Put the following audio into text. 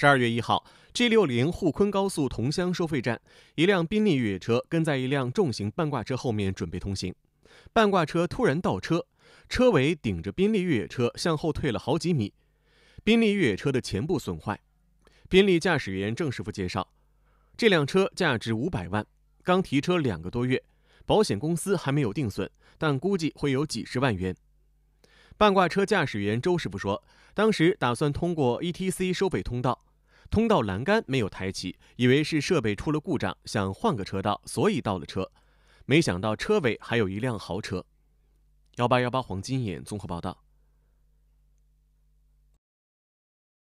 十二月一号，G 六零沪昆高速桐乡收费站，一辆宾利越野车跟在一辆重型半挂车后面准备通行，半挂车突然倒车，车尾顶着宾利越野车向后退了好几米，宾利越野车的前部损坏。宾利驾驶员郑师傅介绍，这辆车价值五百万，刚提车两个多月，保险公司还没有定损，但估计会有几十万元。半挂车驾驶员周师傅说，当时打算通过 ETC 收费通道。通道栏杆没有抬起，以为是设备出了故障，想换个车道，所以倒了车。没想到车尾还有一辆豪车。幺八幺八黄金眼综合报道。